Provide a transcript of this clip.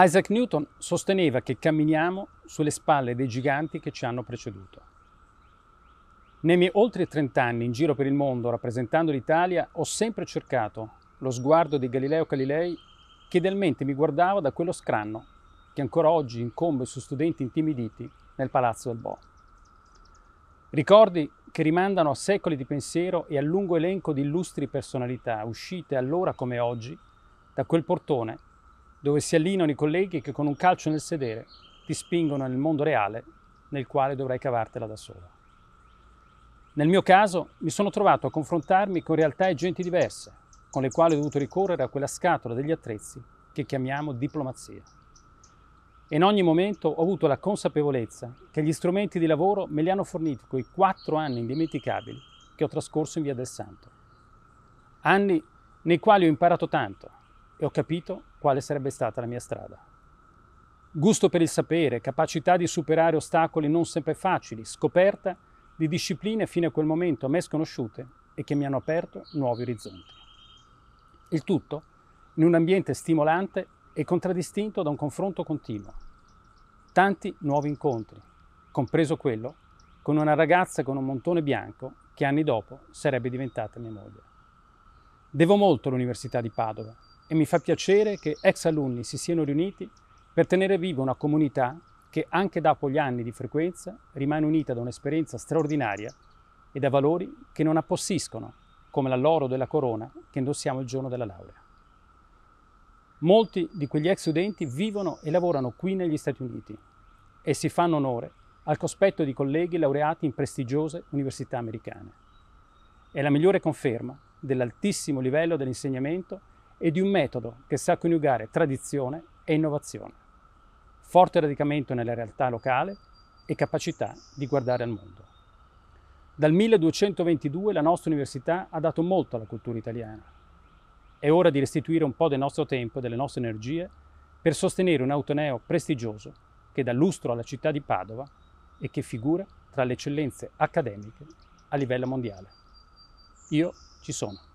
Isaac Newton sosteneva che camminiamo sulle spalle dei giganti che ci hanno preceduto. Nei miei oltre 30 anni in giro per il mondo rappresentando l'Italia ho sempre cercato lo sguardo di Galileo Galilei che idealmente mi guardava da quello scranno che ancora oggi incombe su studenti intimiditi nel Palazzo del Bo. Ricordi che rimandano a secoli di pensiero e al lungo elenco di illustri personalità uscite allora come oggi da quel portone dove si allineano i colleghi che con un calcio nel sedere ti spingono nel mondo reale nel quale dovrai cavartela da sola. Nel mio caso mi sono trovato a confrontarmi con realtà e genti diverse, con le quali ho dovuto ricorrere a quella scatola degli attrezzi che chiamiamo diplomazia. E in ogni momento ho avuto la consapevolezza che gli strumenti di lavoro me li hanno forniti quei quattro anni indimenticabili che ho trascorso in Via del Santo. Anni nei quali ho imparato tanto, e ho capito quale sarebbe stata la mia strada. Gusto per il sapere, capacità di superare ostacoli non sempre facili, scoperta di discipline fino a quel momento a me sconosciute e che mi hanno aperto nuovi orizzonti. Il tutto in un ambiente stimolante e contraddistinto da un confronto continuo. Tanti nuovi incontri, compreso quello con una ragazza con un montone bianco che anni dopo sarebbe diventata mia moglie. Devo molto all'Università di Padova, e mi fa piacere che ex alunni si siano riuniti per tenere viva una comunità che anche dopo gli anni di frequenza rimane unita da un'esperienza straordinaria e da valori che non appossiscono, come l'alloro della corona che indossiamo il giorno della laurea. Molti di quegli ex studenti vivono e lavorano qui negli Stati Uniti e si fanno onore al cospetto di colleghi laureati in prestigiose università americane. È la migliore conferma dell'altissimo livello dell'insegnamento e di un metodo che sa coniugare tradizione e innovazione, forte radicamento nella realtà locale e capacità di guardare al mondo. Dal 1222 la nostra università ha dato molto alla cultura italiana. È ora di restituire un po' del nostro tempo e delle nostre energie per sostenere un autoneo prestigioso che dà lustro alla città di Padova e che figura tra le eccellenze accademiche a livello mondiale. Io ci sono.